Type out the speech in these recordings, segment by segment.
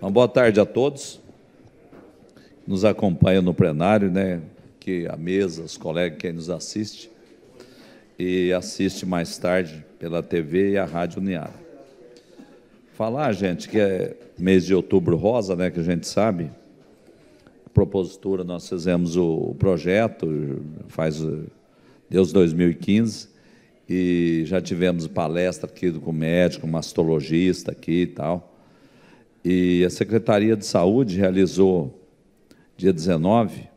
Uma boa tarde a todos nos acompanha no plenário, né? Que a mesa, os colegas, quem nos assiste e assiste mais tarde pela TV e a Rádio Niara. Falar, gente, que é mês de outubro rosa, né? Que a gente sabe. A propositura, nós fizemos o projeto, faz Deus 2015, e já tivemos palestra aqui com médico, mastologista aqui e tal. E a Secretaria de Saúde realizou, dia 19,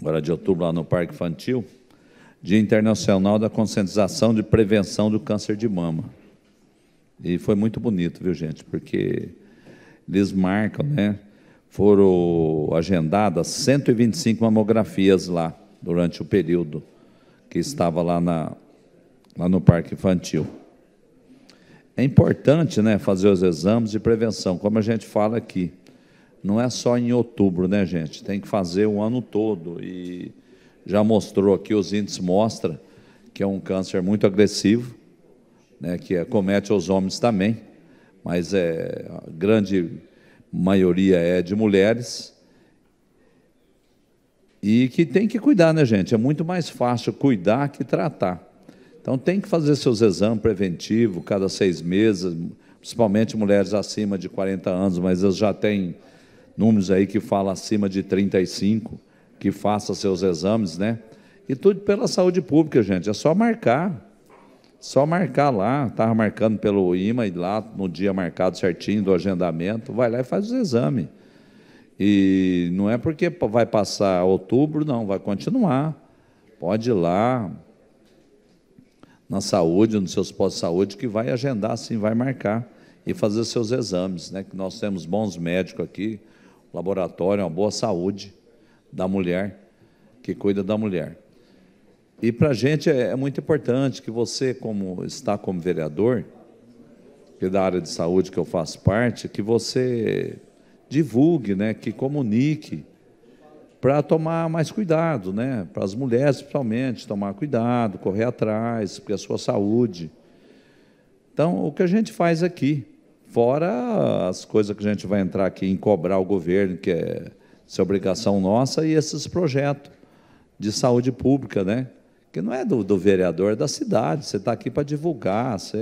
agora de outubro, lá no Parque Infantil, Dia Internacional da Conscientização de Prevenção do Câncer de Mama. E foi muito bonito, viu, gente? Porque eles marcam, né? Foram agendadas 125 mamografias lá, durante o período que estava lá, na, lá no Parque Infantil. É importante né, fazer os exames de prevenção, como a gente fala aqui. Não é só em outubro, né, gente? Tem que fazer o ano todo. E já mostrou aqui, os índices mostram que é um câncer muito agressivo, né, que acomete é, os homens também, mas é, a grande maioria é de mulheres. E que tem que cuidar, né, gente? É muito mais fácil cuidar que tratar. Então tem que fazer seus exames preventivos cada seis meses, principalmente mulheres acima de 40 anos, mas eu já tem números aí que falam acima de 35, que faça seus exames, né? E tudo pela saúde pública, gente. É só marcar. Só marcar lá. Estava marcando pelo IMA e lá no dia marcado certinho do agendamento. Vai lá e faz os exames. E não é porque vai passar outubro, não, vai continuar. Pode ir lá, na saúde, nos seus postos de saúde, que vai agendar, assim, vai marcar e fazer seus exames, né? Que nós temos bons médicos aqui, laboratório, uma boa saúde da mulher, que cuida da mulher. E para a gente é, é, muito importante que você, como está como vereador, e da área de saúde que eu faço parte, que você divulgue, né? Que comunique para tomar mais cuidado, né? Para as mulheres, principalmente, tomar cuidado, correr atrás, porque a sua saúde. Então, o que a gente faz aqui, fora as coisas que a gente vai entrar aqui em cobrar o governo, que é essa é obrigação nossa, e esses projetos de saúde pública, né? Que não é do, do vereador, é da cidade. Você está aqui para divulgar, você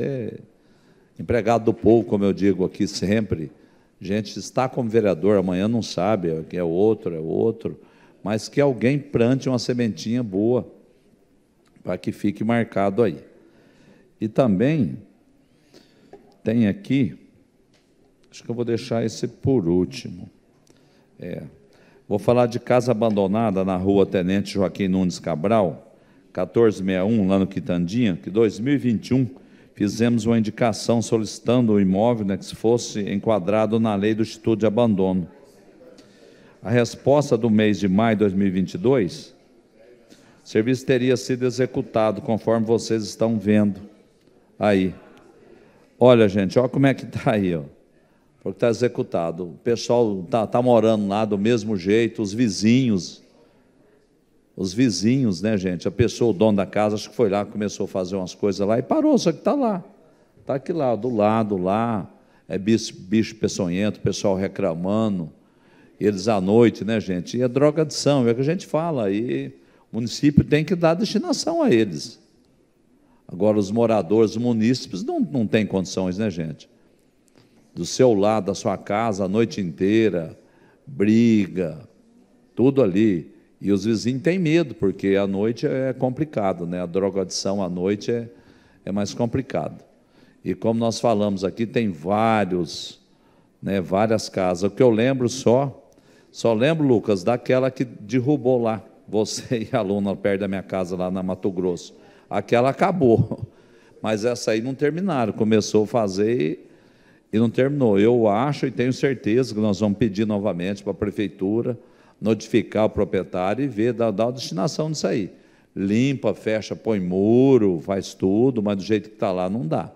é empregado do povo, como eu digo aqui sempre. Gente está como vereador, amanhã não sabe, é, é outro, é outro mas que alguém plante uma sementinha boa para que fique marcado aí. E também tem aqui, acho que eu vou deixar esse por último. É, vou falar de casa abandonada na rua Tenente Joaquim Nunes Cabral, 1461, lá no Quitandinha, que 2021 fizemos uma indicação solicitando o imóvel né, que se fosse enquadrado na lei do Instituto de Abandono. A resposta do mês de maio de 2022, o serviço teria sido executado, conforme vocês estão vendo aí. Olha, gente, olha como é que está aí, ó. Porque está executado. O pessoal está tá morando lá do mesmo jeito, os vizinhos. Os vizinhos, né, gente? A pessoa, o dono da casa, acho que foi lá, começou a fazer umas coisas lá e parou, só que está lá. Está aqui lá, do lado lá. É bicho, bicho peçonhento, o pessoal reclamando eles à noite, né, gente? E é drogadição, é o que a gente fala, e o município tem que dar destinação a eles. Agora, os moradores os munícipes não, não têm condições, né, gente? Do seu lado, da sua casa, a noite inteira, briga, tudo ali. E os vizinhos têm medo, porque à noite é complicado, né? A drogadição à noite é, é mais complicado. E como nós falamos aqui, tem vários, né, várias casas. O que eu lembro só só lembro, Lucas, daquela que derrubou lá, você e a aluna perto da minha casa, lá na Mato Grosso. Aquela acabou, mas essa aí não terminaram, começou a fazer e não terminou. Eu acho e tenho certeza que nós vamos pedir novamente para a prefeitura notificar o proprietário e ver, dar a destinação disso aí. Limpa, fecha, põe muro, faz tudo, mas do jeito que está lá não dá.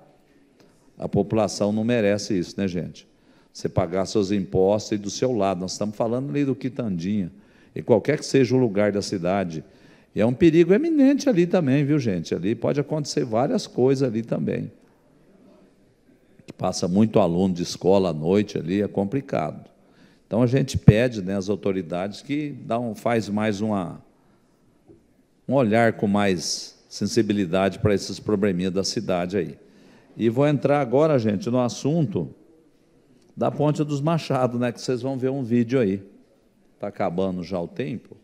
A população não merece isso, né, gente? você pagar seus impostos e do seu lado. Nós estamos falando ali do Quitandinha, e qualquer que seja o lugar da cidade. E é um perigo eminente ali também, viu, gente? Ali pode acontecer várias coisas ali também. Que passa muito aluno de escola à noite ali, é complicado. Então a gente pede né, às autoridades que dão, faz mais uma, um olhar com mais sensibilidade para esses probleminhas da cidade aí. E vou entrar agora, gente, no assunto da Ponte dos Machados, né? Que vocês vão ver um vídeo aí. Está acabando já o tempo?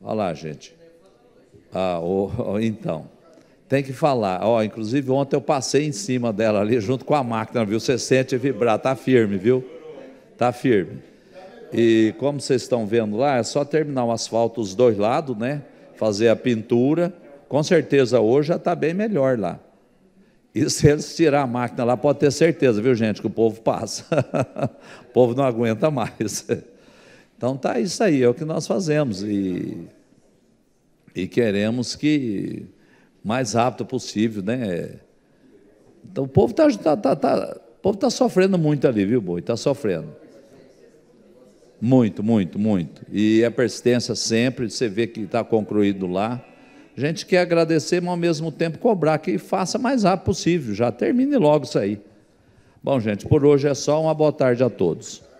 Olha lá, gente. Ah, então. Tem que falar. Ó, inclusive, ontem eu passei em cima dela ali, junto com a máquina, viu? Você sente vibrar, tá firme, viu? Tá firme. E como vocês estão vendo lá, é só terminar o asfalto dos dois lados, né? Fazer a pintura. Com certeza hoje já está bem melhor lá. E se eles tirar a máquina lá, pode ter certeza, viu gente, que o povo passa. o povo não aguenta mais. Então tá isso aí, é o que nós fazemos. E, e queremos que mais rápido possível, né? Então o povo está tá, tá, tá, sofrendo muito ali, viu, Boi? Está sofrendo. Muito, muito, muito. E a persistência sempre, você vê que está concluído lá. A gente quer agradecer, mas ao mesmo tempo cobrar que faça mais rápido possível. Já termine logo isso aí. Bom, gente, por hoje é só. Uma boa tarde a todos.